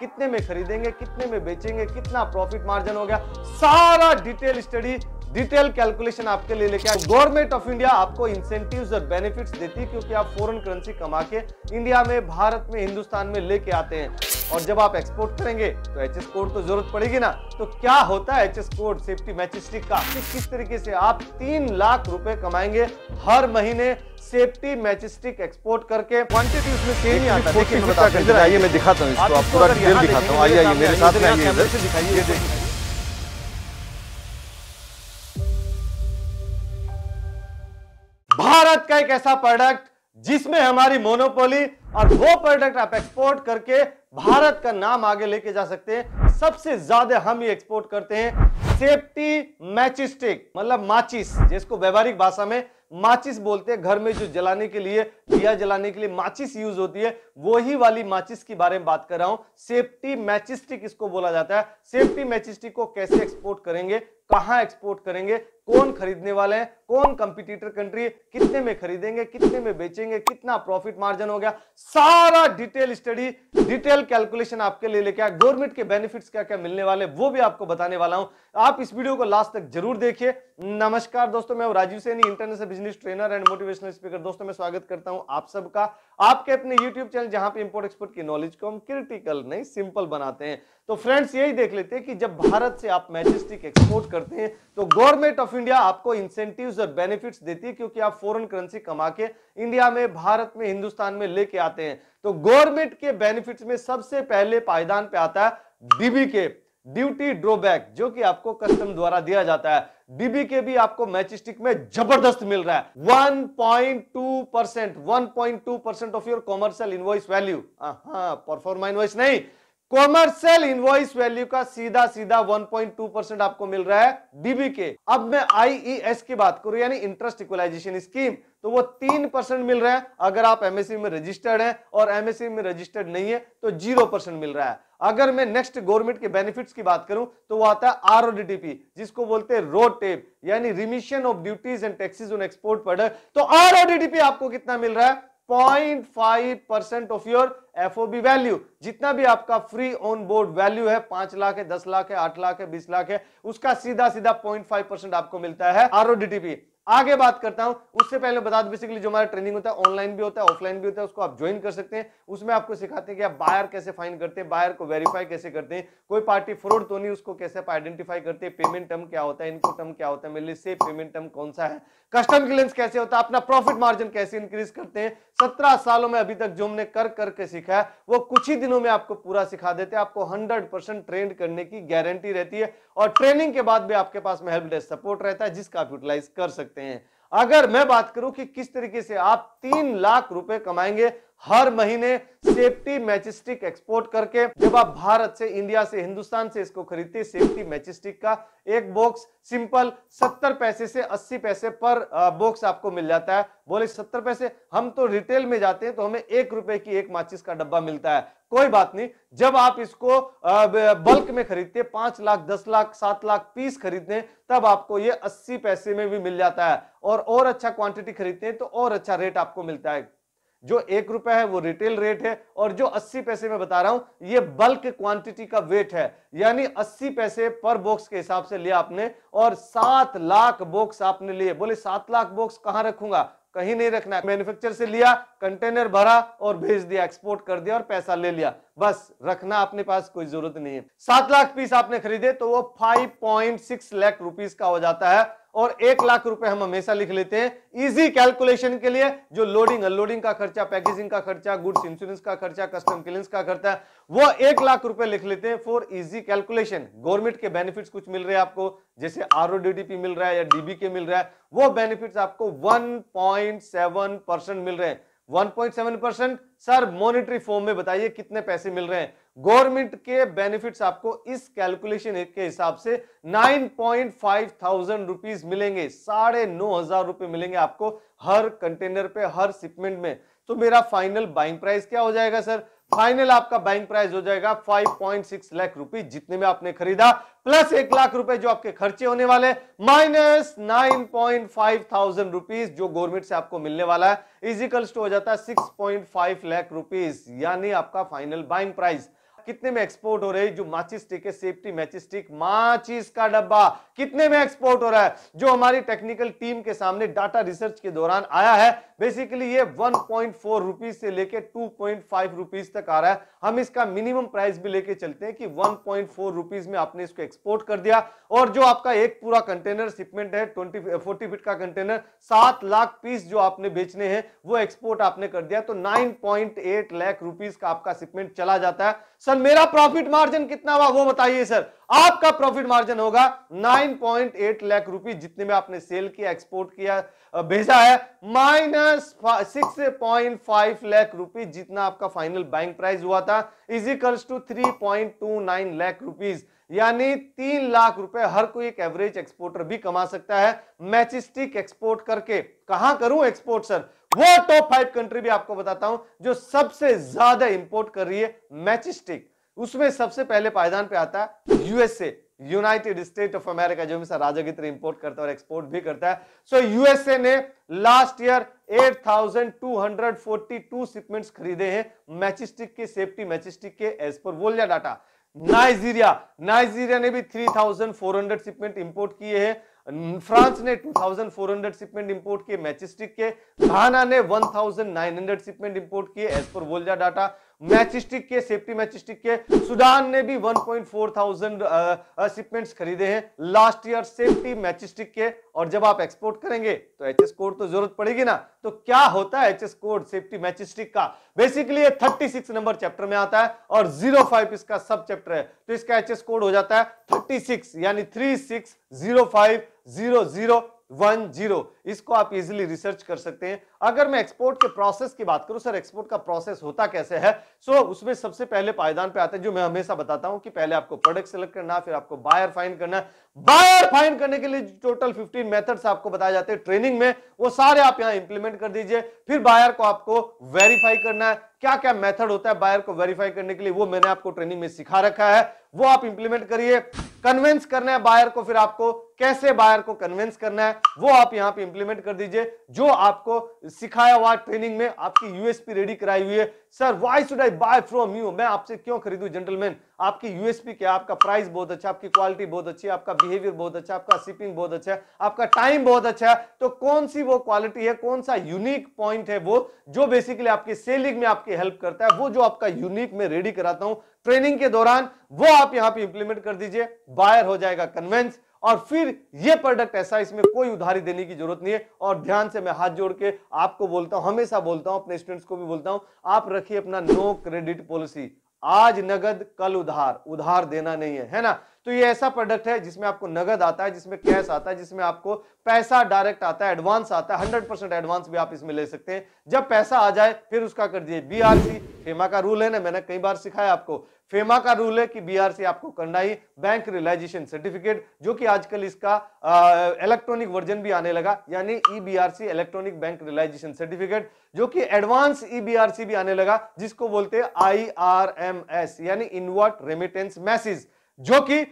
कितने में खरीदेंगे कितने में बेचेंगे कितना प्रॉफिट मार्जिन हो गया सारा डिटेल स्टडी डिटेल कैलकुलेशन आपके लिए लेके तो गवर्नमेंट ऑफ इंडिया आपको इंसेंटिव और बेनिफिट्स देती है क्योंकि आप फॉरन करेंसी कमा के इंडिया में भारत में हिंदुस्तान में लेके आते हैं और जब आप एक्सपोर्ट करेंगे तो एच एस कोड तो जरूरत पड़ेगी ना तो क्या होता है H S code safety matchstick का कि किस तरीके से आप तीन लाख रुपए कमाएंगे हर महीने सेफ्टी मैचिस्टिक एक्सपोर्ट करके क्वांटिटी उसमें सेम ही आता है मैं दिखाता हूँ इसको आप पूरा दिखाता हूँ आइए आइए मेरे साथ में आइए दिखाइए का एक ऐसा प्रोडक्ट जिसमें हमारी मोनोपोली और वो प्रोडक्ट आप एक्सपोर्ट करके भारत का नाम आगे लेके जा सकते हैं सबसे ज्यादा हम ये एक्सपोर्ट करते हैं सेफ्टी मैचिस्टिक मतलब माचिस जिसको व्यवहारिक भाषा में माचिस बोलते हैं घर में जो जलाने के लिए दिया जलाने के लिए माचिस यूज होती है वही वाली माचिस के बारे में बात कर रहा हूं सेफ्टी मैचिस्टिक इसको बोला जाता है सेफ्टी मैचिस्टिक को कैसे एक्सपोर्ट करेंगे कहाँ एक्सपोर्ट करेंगे कौन खरीदने वाले हैं कौन कंपिटिटर कंट्री कितने में खरीदेंगे कितने में बेचेंगे कितना प्रॉफिट मार्जिन हो गया सारा डिटेल स्टडी डिटेल कैलकुलेशन आपके लिए लेके आया गवर्नमेंट के बेनिफिट्स क्या क्या मिलने वाले वो भी आपको बताने वाला हूं आप इस वीडियो को लास्ट तक जरूर देखिए नमस्कार दोस्तों मैं Rajiv Saini international business trainer and motivational speaker दोस्तों मैं स्वागत करता हूं आप सबका आपके अपने यूट्यूब चैनल जहां पर इंपोर्ट एक्सपोर्ट की नॉलेज को हम क्रिटिकल नहीं सिंपल बनाते हैं तो फ्रेंड्स यही देख लेते हैं कि जब भारत से आप मैजेस्टिक एक्सपोर्ट कर करते हैं तो गवर्नमेंट ऑफ इंडिया आपको इंसेंटिव्स और बेनिफिट्स देती है क्योंकि आप फॉरेन करेंसी कमा के इंडिया में भारत में हिंदुस्तान में लेके आते हैं तो गवर्नमेंट के बेनिफिट में सबसे पहले पायदान पे आता है डीबी के ड्यूटी ड्रॉबैक जो कि आपको कस्टम द्वारा दिया जाता है डीबी के भी आपको मैचिस्टिक में जबरदस्त मिल रहा है 1.2 percent one of your commercial invoice value हाँ परफॉर्मा हाँ, इनवॉइस नहीं कॉमर्शियल इनवॉइस वैल्यू का सीधा सीधा 1.2 परसेंट आपको मिल रहा है डीबी के अब मैं आईईएस e की बात करूं यानी इंटरेस्ट इक्वलाइजेशन स्कीम तो वो तीन परसेंट मिल रहा है अगर आप एमएससी e में रजिस्टर्ड हैं और एमएससी e में रजिस्टर्ड नहीं है तो जीरो परसेंट मिल रहा है अगर मैं नेक्स्ट गवर्नमेंट के बेनिफिट्स की बात करूं तो वो आता है आरओडीटीपी जिसको बोलते हैं रोड टेप यानी remission of duties and taxes on export पर तो आरओडीटीपी आपको कितना मिल रहा है 0.5 percent of your FOB value जितना भी आपका फ्री ऑन बोर्ड वैल्यू है पांच लाख है दस लाख है आठ लाख है बीस लाख है उसका सीधा सीधा 0.5 परसेंट आपको मिलता है टीपी आगे बात करता हूं उससे पहले बता दो बेसिकली जो हमारा ट्रेनिंग होता है ऑनलाइन भी होता है ऑफलाइन भी होता है उसको आप ज्वाइन कर सकते हैं उसमें आपको सिखाते हैं कि आप बायर कैसे फाइन करते हैं बायर को वेरीफाई कैसे करते हैं कोई पार्टी फ्रॉड तो नहीं उसको कैसे आप आइडेंटिफाई करते हैं पेमेंट टर्म क्या होता है इनकम टर्म क्या होता है मेरे से पेमेंट टर्म कौन सा है कस्टम क्लियरेंस कैसे होता है अपना प्रॉफिट मार्जिन कैसे इंक्रीज करते हैं सत्रह सालों में अभी तक जो हमने कर करके सीखा है वो कुछ ही दिनों में आपको पूरा सिखा देते हैं आपको हंड्रेड परसेंट ट्रेंड करने की गारंटी रहती है और ट्रेनिंग के बाद भी आपके पास में हेल्प डेस्क सपोर्ट रहता है जिसका आप यूटिलाइज कर सकते हैं सकते हैं अगर मैं बात करूं कि किस तरीके से आप तीन लाख रुपए कमाएंगे हर महीने सेफ्टी मैचिस्टिक एक्सपोर्ट करके जब आप भारत से इंडिया से हिंदुस्तान से इसको खरीदते सेफ्टी मैचिस्टिक का एक बॉक्स सिंपल सत्तर पैसे से अस्सी पैसे पर बॉक्स आपको मिल जाता है बोले सत्तर पैसे हम तो रिटेल में जाते हैं तो हमें एक रुपए की एक माचिस का डब्बा मिलता है कोई बात नहीं जब आप इसको बल्क में खरीदते पांच लाख दस लाख सात लाख पीस खरीदते तब आपको ये अस्सी पैसे में भी मिल जाता है और और अच्छा क्वांटिटी खरीदते हैं तो और अच्छा रेट आपको मिलता है जो एक रुपए है वो रिटेल रेट है और जो अस्सी पैसे में बता रहा हूं ये बल्क क्वांटिटी का वेट है यानी अस्सी पैसे पर बॉक्स के हिसाब से लिया आपने और सात लाख बॉक्स आपने लिए बोले सात लाख बॉक्स कहां रखूंगा कहीं नहीं रखना है मैन्युफैक्चर से लिया कंटेनर भरा और भेज दिया एक्सपोर्ट कर दिया और पैसा ले लिया बस रखना अपने पास कोई जरूरत नहीं है सात लाख पीस आपने खरीदे तो वो five point six lakh rupees का हो जाता है और एक लाख रुपए हम हमेशा लिख लेते हैं इजी कैलकुलेशन के लिए जो लोडिंग अनलोडिंग का खर्चा पैकेजिंग का खर्चा गुड्स इंश्योरेंस का खर्चा कस्टम क्लियरेंस का खर्चा वो एक लाख रुपए लिख लेते हैं फॉर इजी कैलकुलेशन गवर्नमेंट के बेनिफिट्स कुछ मिल रहे हैं आपको जैसे आर मिल रहा है या डीबी के मिल रहा है वो बेनिफिट आपको वन मिल रहे हैं 1.7 परसेंट सर मॉनिटरी फॉर्म में बताइए कितने पैसे मिल रहे हैं गवर्नमेंट के बेनिफिट्स आपको इस कैलकुलेशन के हिसाब से nine point five thousand rupees मिलेंगे साढ़े नौ हजार रुपए मिलेंगे आपको हर कंटेनर पे हर शिपमेंट में तो मेरा फाइनल बाइंग प्राइस क्या हो जाएगा सर फाइनल आपका बाइंग प्राइस हो जाएगा 5.6 लाख रुपीज जितने में आपने खरीदा प्लस एक लाख रुपए जो आपके खर्चे होने वाले minus nine point five thousand rupees जो गवर्नमेंट से आपको मिलने वाला है इजिकल्स टू हो जाता है 6.5 लाख रुपीज यानी आपका फाइनल बाइंग प्राइस कितने में एक्सपोर्ट हो रही जो माचिस स्टिक है सेफ्टी मैचिस स्टिक माचिस का डब्बा कितने में एक्सपोर्ट हो रहा है जो हमारी टेक्निकल टीम के सामने डाटा रिसर्च के दौरान आया है बेसिकली ये 1.4 पॉइंट रुपीज से लेके 2.5 पॉइंट रुपीज तक आ रहा है हम इसका मिनिमम प्राइस भी लेके चलते हैं कि 1.4 पॉइंट में आपने इसको एक्सपोर्ट कर दिया और जो आपका एक पूरा कंटेनर शिपमेंट है 20 40 फीट का कंटेनर सात लाख पीस जो आपने बेचने हैं वो एक्सपोर्ट आपने कर दिया तो नाइन लाख रुपीज का आपका शिपमेंट चला जाता है सर मेरा प्रॉफिट मार्जिन कितना हुआ वो बताइए सर आपका प्रॉफिट मार्जिन होगा 9.8 लाख रुपीस जितने में आपने सेल किया एक्सपोर्ट किया भेजा है minus minus six point five lakh rupees जितना आपका फाइनल बैंक प्राइस हुआ था equals two three point two nine lakh rupees यानी तीन लाख रुपए हर कोई एक एवरेज एक्सपोर्टर भी कमा सकता है मैचिस्टिक एक्सपोर्ट करके कहा करूं एक्सपोर्ट सर वो टॉप फाइव कंट्री भी आपको बताता हूं जो सबसे ज्यादा इंपोर्ट कर रही है मैचिस्टिक उसमें सबसे पहले पायदान पे आता है USA United State of America जो हमेशा राजा की तरह इंपोर्ट करता है और एक्सपोर्ट भी करता है सो so, यूएसए ने लास्ट ईयर 8,242 शिपमेंट्स खरीदे हैं मैचिस्टिक के सेफ्टी मैचिस्टिक के as per वोलिया data Nigeria Nigeria ने भी 3,400 शिपमेंट इंपोर्ट किए हैं फ्रांस ने 2400 शिपमेंट इंपोर्ट किए मैचिस्टिक के घाना ने 1900 शिपमेंट इंपोर्ट किए एज पर वोल्जा डाटा मैचिस्टिक के सेफ्टी मैचिस्टिक के सुडान ने भी 1.4000 थाउजेंड शिपमेंट्स खरीदे हैं लास्ट ईयर सेफ्टी मैचिस्टिक के और जब आप एक्सपोर्ट करेंगे तो एच एस कोड तो जरूरत पड़ेगी ना तो क्या होता है H S code safety matchstick का बेसिकली ये 36 नंबर चैप्टर में आता है और 05 इसका सब चैप्टर है तो इसका एच एस कोड हो जाता है 36 यानी 360500 वन जीरो इसको आप इजीली रिसर्च कर सकते हैं अगर मैं एक्सपोर्ट के प्रोसेस की बात करूं सर एक्सपोर्ट का प्रोसेस होता कैसे है सो so, उसमें सबसे पहले पायदान पे आते हैं जो मैं हमेशा बताता हूं कि पहले आपको प्रोडक्ट सेलेक्ट करना फिर आपको बायर फाइंड करना बायर फाइंड करने के लिए टोटल 15 मेथड्स आपको बताए जाते हैं ट्रेनिंग में वो सारे आप यहां इंप्लीमेंट कर दीजिए फिर बायर को आपको वेरीफाई करना है क्या क्या मेथड होता है बायर को वेरीफाई करने के लिए वो मैंने आपको ट्रेनिंग में सिखा रखा है वो आप इंप्लीमेंट करिए कन्वेंस करना है बायर को फिर आपको कैसे बायर को कन्वेंस करना है वो आप यहां पे इंप्लीमेंट कर दीजिए जो आपको सिखाया हुआ ट्रेनिंग में आपकी यूएसपी रेडी कराई हुई है sir why should I buy from you मैं आपसे क्यों खरीदू जेंटलमैन आपकी यूएसपी क्या आपका प्राइस बहुत अच्छा आपकी क्वालिटी बहुत अच्छी आपका बिहेवियर बहुत अच्छा आपका शिपिंग बहुत अच्छा है आपका टाइम बहुत अच्छा है तो कौन सी वो क्वालिटी है कौन सा यूनिक पॉइंट है वो जो बेसिकली आपकी सेलिंग में आपकी हेल्प करता है वो जो आपका यूनिक में रेडी कराता हूं ट्रेनिंग के दौरान वो आप यहां पर इंप्लीमेंट कर दीजिए बायर हो जाएगा कन्वेंस और फिर ये प्रोडक्ट ऐसा इसमें कोई उधारी देने की जरूरत नहीं है और ध्यान से मैं हाथ जोड़ के आपको बोलता हूं हमेशा बोलता हूं अपने स्टूडेंट्स को भी बोलता हूं आप रखिए अपना नो क्रेडिट पॉलिसी आज नगद कल उधार उधार देना नहीं है है ना तो ये ऐसा प्रोडक्ट है जिसमें आपको नगद आता है जिसमें कैश आता है जिसमें आपको पैसा डायरेक्ट आता है एडवांस आता है हंड्रेड परसेंट एडवांस भी आप इसमें ले सकते हैं जब पैसा आ जाए फिर उसका कर दिए बीआरसी फेमा का रूल है ना मैंने कई बार सिखाया आपको फेमा का रूल है कि बीआरसी आपको करना ही बैंक रियलाइजेशन सर्टिफिकेट जो कि आजकल इसका इलेक्ट्रॉनिक वर्जन भी आने लगा यानी e BRC electronic bank realisation certificate जो कि एडवांस ई बीआरसी भी आने लगा जिसको बोलते हैं आई आर एम एस यानी इनवर्ट रेमिटेंस मैसेज जो कि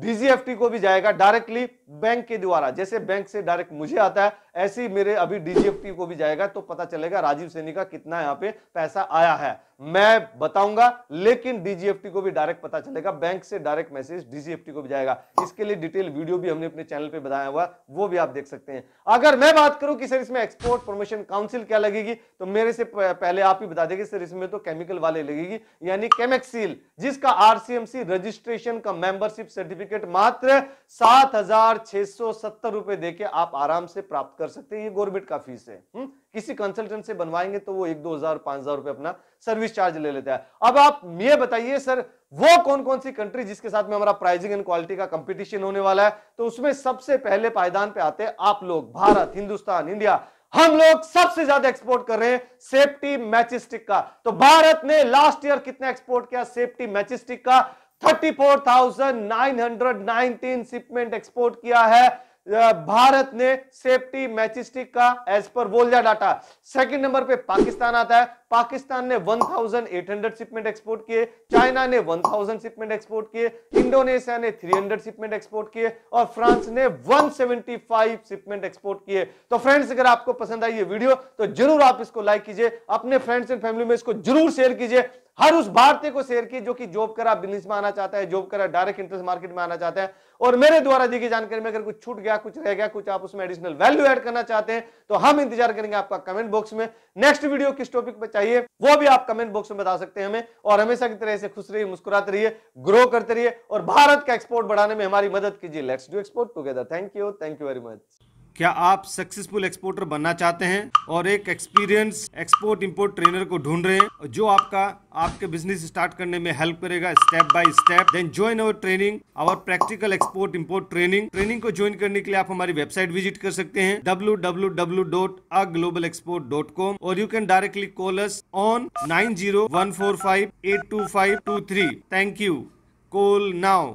डीजीएफटी को भी जाएगा डायरेक्टली बैंक के द्वारा जैसे बैंक से डायरेक्ट मुझे आता है ऐसे ही मेरे अभी डीजीएफटी को भी जाएगा तो पता चलेगा राजीव सैनी का कितना यहाँ पे पैसा आया है मैं बताऊंगा लेकिन डीजीएफटी को भी डायरेक्ट पता चलेगा बैंक से डायरेक्ट मैसेज डीजीएफटी को भी जाएगा इसके लिए डिटेल वीडियो भी हमने अपने चैनल पे बताया हुआ वो भी आप देख सकते हैं अगर मैं बात करूं कि सर इसमें एक्सपोर्ट प्रमोशन काउंसिल क्या लगेगी तो मेरे से पहले आप ही बता देंगे सर इसमें तो केमिकल वाले लगेगी यानी केमेक्सिल जिसका आरसीएमसी रजिस्ट्रेशन का मेंबरशिप सर्टिफिकेट मात्र सात हजार रुपए देकर आप आराम से प्राप्त कर सकते हैं ये गवर्नमेंट का फीस है हुँ? हम्म? किसी कंसल्टेंट से बनवाएंगे तो वो एक दो हजार पांच हजार रुपए अपना सर्विस चार्ज ले लेता है अब आप ये बताइए सर वो कौन कौन सी कंट्री जिसके साथ में हमारा प्राइजिंग एंड क्वालिटी का कंपटीशन होने वाला है तो उसमें सबसे पहले पायदान पे आते हैं आप लोग भारत हिंदुस्तान इंडिया हम लोग सबसे ज्यादा एक्सपोर्ट कर रहे हैं सेफ्टी मैचिस्टिक का तो भारत ने लास्ट ईयर कितना एक्सपोर्ट किया सेफ्टी मैचिस्टिक का 34,919 शिपमेंट एक्सपोर्ट किया है भारत ने सेफ्टी मैचिस्टिक का एज पर वोल्जा डाटा सेकंड नंबर पे पाकिस्तान आता है पाकिस्तान ने 1800 शिपमेंट एक्सपोर्ट किए चाइना ने 1000 शिपमेंट एक्सपोर्ट किए इंडोनेशिया ने 300 शिपमेंट एक्सपोर्ट किए और फ्रांस ने 175 शिपमेंट एक्सपोर्ट किए तो फ्रेंड्स अगर आपको पसंद आई ये वीडियो तो जरूर आप इसको लाइक कीजिए अपने फ्रेंड्स एंड फैमिली में इसको जरूर शेयर कीजिए हर उस भारतीय को शेयर की जो कि जॉब करा बिजनेस में आना चाहता है जॉब करा डायरेक्ट इंटरेस्ट मार्केट में आना चाहता है और मेरे द्वारा दी गई जानकारी में अगर कुछ छूट गया गया कुछ रह गया कुछ आप उसमें एडिशनल वैल्यू ऐड करना चाहते हैं तो हम इंतजार करेंगे आपका कमेंट बॉक्स में नेक्स्ट वीडियो किस टॉपिक पर चाहिए वो भी आप कमेंट बॉक्स में बता सकते हैं हमें और हमेशा की तरह से खुश रहिए मुस्कुराते रहिए ग्रो करते रहिए और भारत का एक्सपोर्ट बढ़ाने में हमारी मदद कीजिए let's do export together thank you thank you very much क्या आप सक्सेसफुल एक्सपोर्टर बनना चाहते हैं और एक एक्सपीरियंस एक्सपोर्ट इंपोर्ट ट्रेनर को ढूंढ रहे हैं जो आपका आपके बिजनेस स्टार्ट करने में हेल्प करेगा step by step then join our training our practical export import training training को ज्वाइन करने के लिए आप हमारी वेबसाइट विजिट कर सकते हैं डब्ल्यू और you can directly call us on nine zero thank you call now